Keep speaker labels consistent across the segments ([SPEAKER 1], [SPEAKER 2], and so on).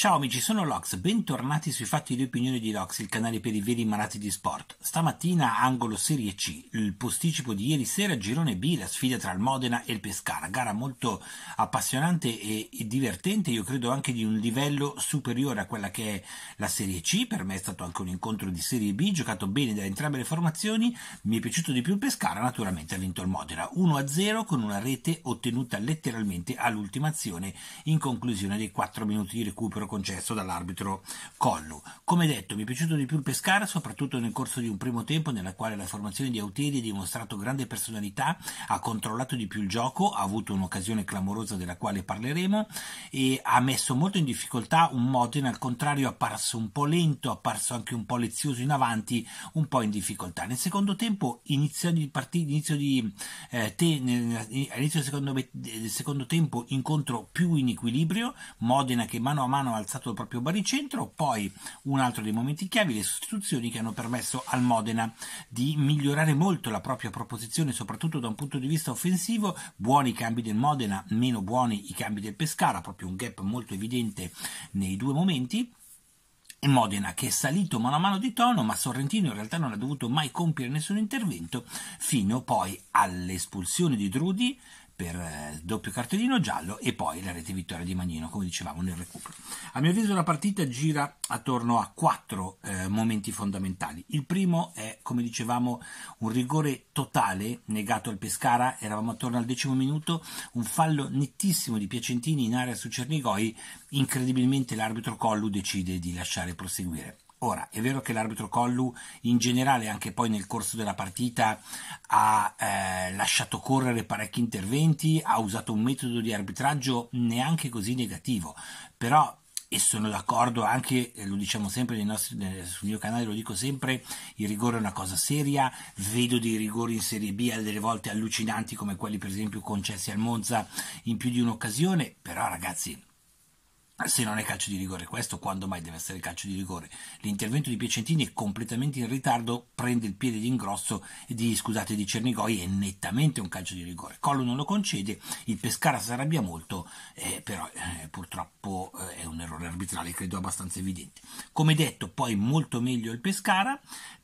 [SPEAKER 1] Ciao amici, sono Lox, bentornati sui fatti di opinione di Lox, il canale per i veri malati di sport. Stamattina angolo Serie C, il posticipo di ieri sera, girone B, la sfida tra il Modena e il Pescara, gara molto appassionante e, divertente, io credo anche di un livello superiore a quella che è la Serie C, per me è stato anche un incontro di Serie B, giocato bene da entrambe le formazioni, mi è piaciuto di più il Pescara, naturalmente ha vinto il Modena, 1-0 con una rete ottenuta letteralmente all'ultima azione in conclusione dei 4 minuti di recupero concesso dall'arbitro Collu. Come detto, mi è piaciuto di più il Pescara, soprattutto nel corso di un primo tempo nella quale la formazione di Autieri ha dimostrato grande personalità, ha controllato di più il gioco, ha avuto un'occasione clamorosa della quale parleremo e ha messo molto in difficoltà un Modena al contrario apparso un po' lento, apparso anche un po' lezioso in avanti, un po' in difficoltà. Nel secondo tempo, inizio di partita, inizio di, eh, te, nel, inizio del secondo, del secondo tempo incontro più in equilibrio, Modena che mano a mano ha alzato il proprio baricentro, poi un altro dei momenti chiavi, le sostituzioni che hanno permesso al Modena di migliorare molto la propria proposizione, soprattutto da un punto di vista offensivo, buoni i cambi del Modena, meno buoni i cambi del Pescara, proprio un gap molto evidente nei due momenti. Modena che è salito mano a mano di tono, ma Sorrentino in realtà non ha dovuto mai compiere nessun intervento fino poi all'espulsione di Drudi per eh, il doppio cartellino giallo e poi la rete vittoria di Magnino, come dicevamo nel recupero. A mio avviso la partita gira attorno a quattro eh, momenti fondamentali. Il primo è, come dicevamo, un rigore totale negato al Pescara, eravamo attorno al decimo minuto, un fallo nettissimo di Piacentini in area su Cernigoi, incredibilmente l'arbitro Collu decide di lasciare proseguire. Ora, è vero che l'arbitro Collu in generale, anche poi nel corso della partita, ha eh, lasciato correre parecchi interventi, ha usato un metodo di arbitraggio neanche così negativo, però e sono d'accordo anche, eh, lo diciamo sempre nostri, sul mio canale, lo dico sempre, il rigore è una cosa seria, vedo dei rigori in Serie B delle volte allucinanti come quelli per esempio concessi al Monza in più di un'occasione, però ragazzi se non è calcio di rigore questo, quando mai deve essere calcio di rigore? L'intervento di Piacentini è completamente in ritardo, prende il piede di ingrosso di, scusate, di Cernigoi, è nettamente un calcio di rigore. Collo non lo concede, il Pescara si arrabbia molto, eh, però eh, purtroppo eh, è un errore arbitrale, credo abbastanza evidente. Come detto, poi molto meglio il Pescara,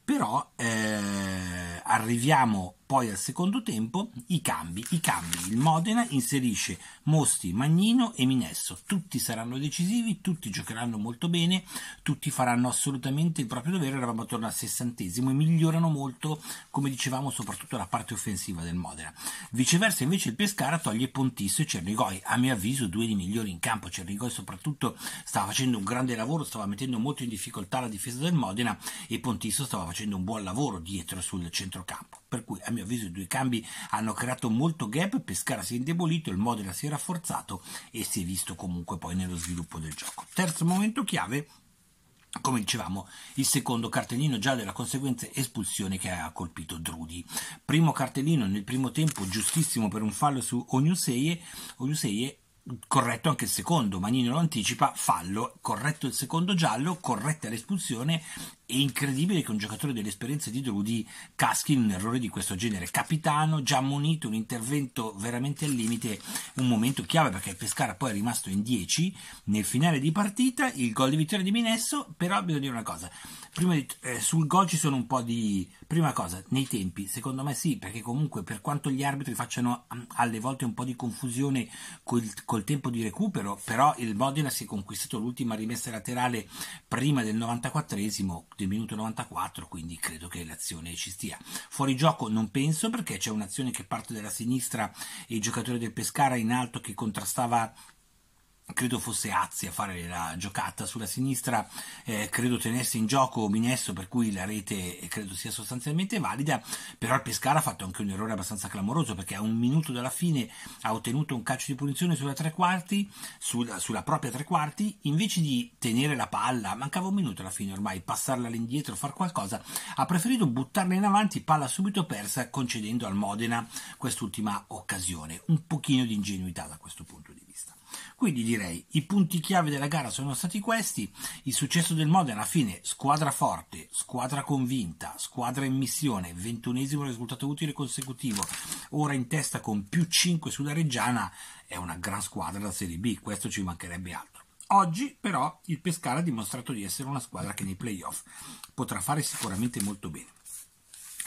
[SPEAKER 1] però eh, arriviamo poi al secondo tempo i cambi, i cambi. Il Modena inserisce Mosti, Magnino e Minesso. Tutti saranno decisivi, tutti giocheranno molto bene, tutti faranno assolutamente il proprio dovere. Eravamo attorno al sessantesimo e migliorano molto, come dicevamo, soprattutto la parte offensiva del Modena. Viceversa, invece, il Pescara toglie Pontisso e Cernigoi. A mio avviso, due dei migliori in campo. Cernigoi, soprattutto, stava facendo un grande lavoro, stava mettendo molto in difficoltà la difesa del Modena e Pontisso stava facendo un buon lavoro dietro sul centrocampo. Per cui, a mio avviso i due cambi hanno creato molto gap, Pescara si è indebolito, il Modena si è rafforzato e si è visto comunque poi nello sviluppo del gioco. Terzo momento chiave, come dicevamo, il secondo cartellino giallo e la conseguente espulsione che ha colpito Drudi. Primo cartellino nel primo tempo, giustissimo per un fallo su Ognuseye, Ognuseye corretto anche il secondo, Manino lo anticipa, fallo, corretto il secondo giallo, corretta l'espulsione è incredibile che un giocatore dell'esperienza di Drudi caschi in un errore di questo genere. Capitano già munito, un intervento veramente al limite, un momento chiave perché il Pescara poi è rimasto in 10 nel finale di partita, il gol di vittoria di Minesso, però bisogna dire una cosa, di, eh, sul gol ci sono un po' di... Prima cosa, nei tempi, secondo me sì, perché comunque per quanto gli arbitri facciano mm, alle volte un po' di confusione col, col tempo di recupero, però il Modena si è conquistato l'ultima rimessa laterale prima del 94esimo del minuto 94, quindi credo che l'azione ci stia. Fuori gioco non penso perché c'è un'azione che parte dalla sinistra e il giocatore del Pescara in alto che contrastava credo fosse Azzi a fare la giocata sulla sinistra, eh, credo tenesse in gioco Minesso per cui la rete eh, credo sia sostanzialmente valida, però il Pescara ha fatto anche un errore abbastanza clamoroso perché a un minuto dalla fine ha ottenuto un calcio di punizione sulla, tre quarti, sulla, sulla propria tre quarti, invece di tenere la palla, mancava un minuto alla fine ormai, passarla all'indietro, far qualcosa, ha preferito buttarla in avanti, palla subito persa, concedendo al Modena quest'ultima occasione, un pochino di ingenuità da questo punto di vista. Quindi direi i punti chiave della gara sono stati questi, il successo del Modena alla fine squadra forte, squadra convinta, squadra in missione, ventunesimo risultato utile consecutivo, ora in testa con più 5 sulla Reggiana, è una gran squadra da Serie B, questo ci mancherebbe altro. Oggi però il Pescara ha dimostrato di essere una squadra che nei playoff potrà fare sicuramente molto bene.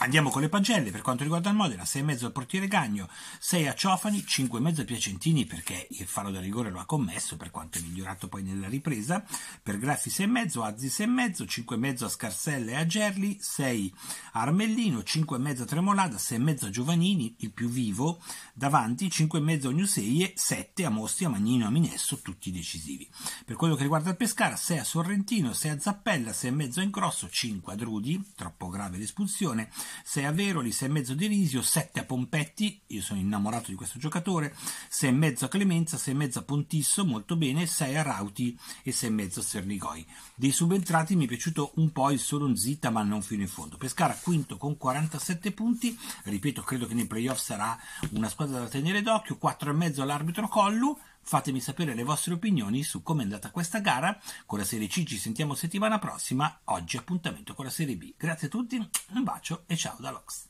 [SPEAKER 1] Andiamo con le pagelle, per quanto riguarda il Modena, 6,5 al portiere Gagno, 6 a Ciofani, 5,5 a Piacentini perché il fallo da rigore lo ha commesso, per quanto è migliorato poi nella ripresa, per Graffi 6,5, Azzi 6,5, 5,5 a Scarsella e a Gerli, 6 a Armellino, 5,5 a Tremolada, 6,5 a Giovanini, il più vivo, davanti 5,5 a Ognuseie, 7 a Mosti, a Magnino, a Minesso, tutti decisivi. Per quello che riguarda il Pescara, 6 a Sorrentino, 6 a Zappella, 6,5 a Incrosso, 5 a Drudi, troppo grave l'espulsione, 6 a Veroli, 6 e mezzo di 7 a Pompetti, io sono innamorato di questo giocatore, 6 e mezzo a Clemenza, 6 e mezzo a Pontisso, molto bene, 6 a Rauti e 6 e mezzo a Sernigoi. Dei subentrati mi è piaciuto un po' il solo Zita, ma non fino in fondo. Pescara quinto con 47 punti, ripeto, credo che nei playoff sarà una squadra da tenere d'occhio, 4 e mezzo all'arbitro Collu, Fatemi sapere le vostre opinioni su come è andata questa gara. Con la Serie C ci sentiamo settimana prossima. Oggi appuntamento con la Serie B. Grazie a tutti, un bacio e ciao da Lox.